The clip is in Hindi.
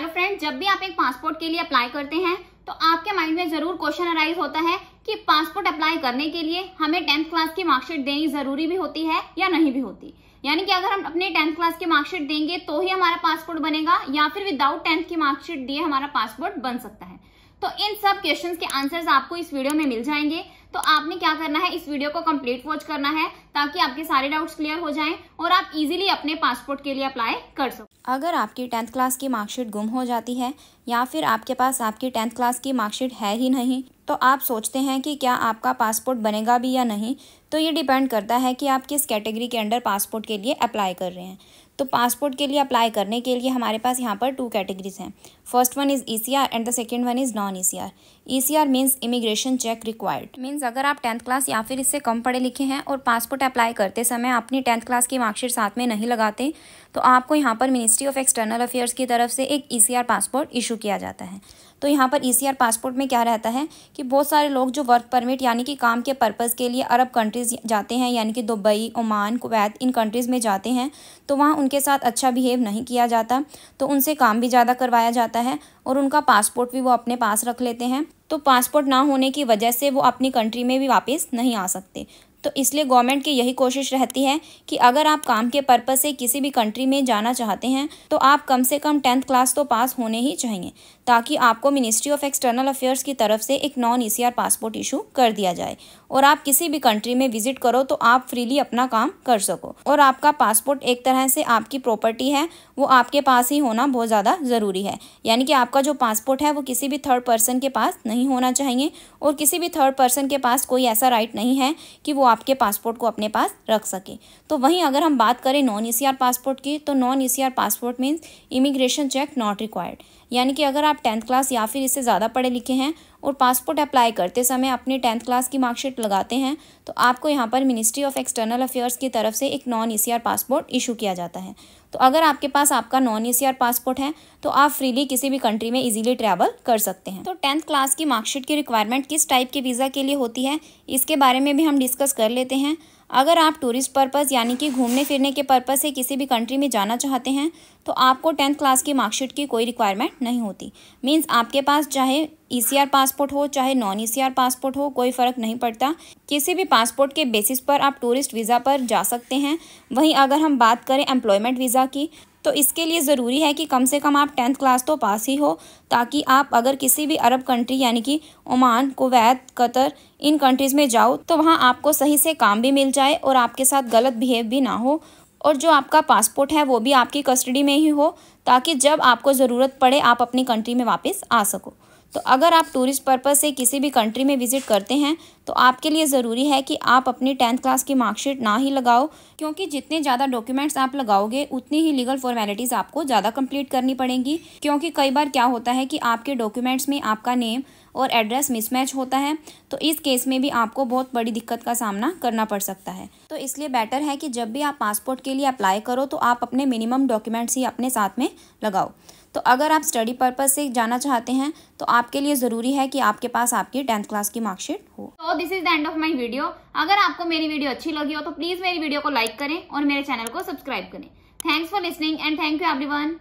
हेलो फ्रेंड जब भी आप एक पासपोर्ट के लिए अप्लाई करते हैं तो आपके माइंड में जरूर क्वेश्चन अराइज होता है कि पासपोर्ट अप्लाई करने के लिए हमें टेंथ क्लास की मार्कशीट देनी जरूरी भी होती है या नहीं भी होती यानी कि अगर हम अपने टेंथ क्लास की मार्कशीट देंगे तो ही हमारा पासपोर्ट बनेगा या फिर विदाउट टेंथ की मार्कशीट दिए हमारा पासपोर्ट बन सकता है तो इन सब क्वेश्चंस के आंसर्स आपको इस वीडियो में मिल जाएंगे तो आपने क्या करना है इस वीडियो को कंप्लीट वॉच करना है ताकि आपके सारे डाउट्स क्लियर हो जाएं और आप इजीली अपने पासपोर्ट के लिए अप्लाई कर सको अगर आपकी टेंथ क्लास की मार्कशीट गुम हो जाती है या फिर आपके पास आपकी टेंथ क्लास की मार्कशीट है ही नहीं तो आप सोचते हैं कि क्या आपका पासपोर्ट बनेगा भी या नहीं तो ये डिपेंड करता है कि आप किस कैटेगरी के अंडर पासपोर्ट के लिए अप्लाई कर रहे हैं तो पासपोर्ट के लिए अप्लाई करने के लिए हमारे पास यहाँ पर टू कैटेगरीज हैं first one is E C R and the second one is non E C R E C R means immigration check required means अगर आप टेंथ क्लास या फिर इससे कम पढ़े लिखे हैं और पासपोर्ट अप्लाई करते समय अपनी टेंथ क्लास की मार्कशीट साथ में नहीं लगाते तो आपको यहाँ पर मिनिस्ट्री ऑफ एक्सटर्नल अफेयर्स की तरफ से एक E C R passport issue किया जाता है तो यहाँ पर ई e पासपोर्ट में क्या रहता है कि बहुत सारे लोग जो वर्क परमिट यानी कि काम के पर्पज़ के लिए अरब कंट्रीज़ जाते हैं यानी कि दुबई ओमान कुवैत इन कंट्रीज़ में जाते हैं तो वहाँ उनके साथ अच्छा बिहेव नहीं किया जाता तो उनसे काम भी ज़्यादा करवाया जाता है और उनका पासपोर्ट भी वो अपने पास रख लेते हैं तो पासपोर्ट ना होने की वजह से वो अपनी कंट्री में भी वापस नहीं आ सकते तो इसलिए गवर्नमेंट की यही कोशिश रहती है कि अगर आप काम के पर्पज़ से किसी भी कंट्री में जाना चाहते हैं तो आप कम से कम टेंथ क्लास तो पास होने ही चाहिए ताकि आपको मिनिस्ट्री ऑफ एक्सटर्नल अफेयर्स की तरफ से एक नॉन ई पासपोर्ट इशू कर दिया जाए और आप किसी भी कंट्री में विजिट करो तो आप फ्रीली अपना काम कर सको और आपका पासपोर्ट एक तरह से आपकी प्रॉपर्टी है वो आपके पास ही होना बहुत ज़्यादा ज़रूरी है यानी कि आपका जो पासपोर्ट है वो किसी भी थर्ड पर्सन के पास नहीं होना चाहिए और किसी भी थर्ड पर्सन के पास कोई ऐसा राइट नहीं है कि वो आपके पासपोर्ट को अपने पास रख सके तो वहीं अगर हम बात करें नॉन ई पासपोर्ट की तो non E passport means immigration check not required यानी कि अगर आप टेंथ क्लास या फिर इससे ज़्यादा पढ़े लिखे हैं और पासपोर्ट अप्लाई करते समय अपने टेंथ क्लास की मार्कशीट लगाते हैं तो आपको यहाँ पर मिनिस्ट्री ऑफ एक्सटर्नल अफेयर्स की तरफ से एक नॉन ई पासपोर्ट इशू किया जाता है तो अगर आपके पास आपका नॉन ई पासपोर्ट है तो आप फ्रीली किसी भी कंट्री में इजीली ट्रैवल कर सकते हैं तो टेंथ क्लास की मार्कशीट की रिक्वायरमेंट किस टाइप के वीज़ा के लिए होती है इसके बारे में भी हम डिस्कस कर लेते हैं अगर आप टूरिस्ट पर्पज़ यानी कि घूमने फिरने के पर्पज़ से किसी भी कंट्री में जाना चाहते हैं तो आपको टेंथ क्लास की मार्कशीट की कोई रिक्वायरमेंट नहीं होती मींस आपके पास चाहे ईसीआर e पासपोर्ट हो चाहे नॉन ईसीआर पासपोर्ट हो कोई फ़र्क नहीं पड़ता किसी भी पासपोर्ट के बेसिस पर आप टूरिस्ट वीज़ा पर जा सकते हैं वहीं अगर हम बात करें एम्प्लॉयमेंट वीज़ा की तो इसके लिए ज़रूरी है कि कम से कम आप टेंथ क्लास तो पास ही हो ताकि आप अगर किसी भी अरब कंट्री यानी कि ओमान कुवैत कतर इन कंट्रीज़ में जाओ तो वहाँ आपको सही से काम भी मिल जाए और आपके साथ गलत बिहेव भी ना हो और जो आपका पासपोर्ट है वो भी आपकी कस्टडी में ही हो ताकि जब आपको ज़रूरत पड़े आप अपनी कंट्री में वापस आ सको तो अगर आप टूरिस्ट पर्पज़ से किसी भी कंट्री में विज़िट करते हैं तो आपके लिए ज़रूरी है कि आप अपनी टेंथ क्लास की मार्कशीट ना ही लगाओ क्योंकि जितने ज़्यादा डॉक्यूमेंट्स आप लगाओगे उतनी ही लीगल फॉर्मेलिटीज़ आपको ज़्यादा कंप्लीट करनी पड़ेंगी क्योंकि कई बार क्या होता है कि आपके डॉक्यूमेंट्स में आपका नेम और एड्रेस मिसमैच होता है तो इस केस में भी आपको बहुत बड़ी दिक्कत का सामना करना पड़ सकता है तो इसलिए बेटर है कि जब भी आप पासपोर्ट के लिए अप्लाई करो तो आप अपने मिनिमम डॉक्यूमेंट्स ही अपने साथ में लगाओ तो अगर आप स्टडी पर्पज़ से जाना चाहते हैं तो आपके लिए ज़रूरी है कि आपके पास आपकी टेंथ क्लास की मार्कशीट हो तो this is the end of my video अगर आपको मेरी वीडियो अच्छी लगी हो तो प्लीज़ मेरी वीडियो को लाइक करें और मेरे चैनल को सब्सक्राइब करें thanks for listening and thank you every